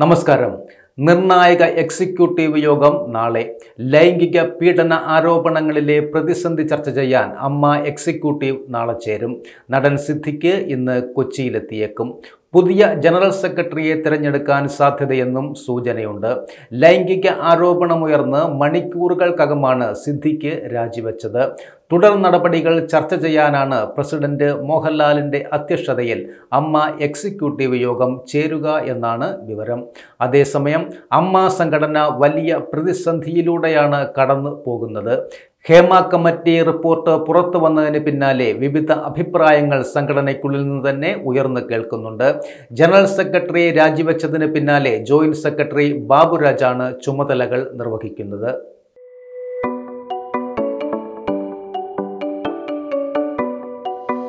നമസ്കാരം നിർണായക എക്സിക്യൂട്ടീവ് യോഗം നാളെ ലൈംഗിക പീഡന ആരോപണങ്ങളിലെ പ്രതിസന്ധി ചർച്ച ചെയ്യാൻ അമ്മ എക്സിക്യൂട്ടീവ് നാളെ ചേരും നടൻ സിദ്ധിക്ക് ഇന്ന് കൊച്ചിയിലെത്തിയേക്കും പുതിയ ജനറൽ സെക്രട്ടറിയെ തിരഞ്ഞെടുക്കാൻ സാധ്യതയെന്നും സൂചനയുണ്ട് ലൈംഗിക ആരോപണമുയർന്ന് മണിക്കൂറുകൾക്കകമാണ് സിദ്ദിഖ് രാജിവെച്ചത് തുടർ നടപടികൾ ചർച്ച ചെയ്യാനാണ് പ്രസിഡന്റ് മോഹൻലാലിൻ്റെ അധ്യക്ഷതയിൽ അമ്മ എക്സിക്യൂട്ടീവ് യോഗം ചേരുക എന്നാണ് വിവരം അതേസമയം അമ്മ സംഘടന വലിയ പ്രതിസന്ധിയിലൂടെയാണ് കടന്നു പോകുന്നത് ഹേമ കമ്മിറ്റി റിപ്പോർട്ട് പുറത്തു വന്നതിന് പിന്നാലെ വിവിധ അഭിപ്രായങ്ങൾ സംഘടനയ്ക്കുള്ളിൽ നിന്ന് തന്നെ ഉയർന്നു കേൾക്കുന്നുണ്ട് ജനറൽ സെക്രട്ടറി രാജിവെച്ചതിന് പിന്നാലെ ജോയിന്റ് സെക്രട്ടറി ബാബുരാജാണ് ചുമതലകൾ നിർവഹിക്കുന്നത്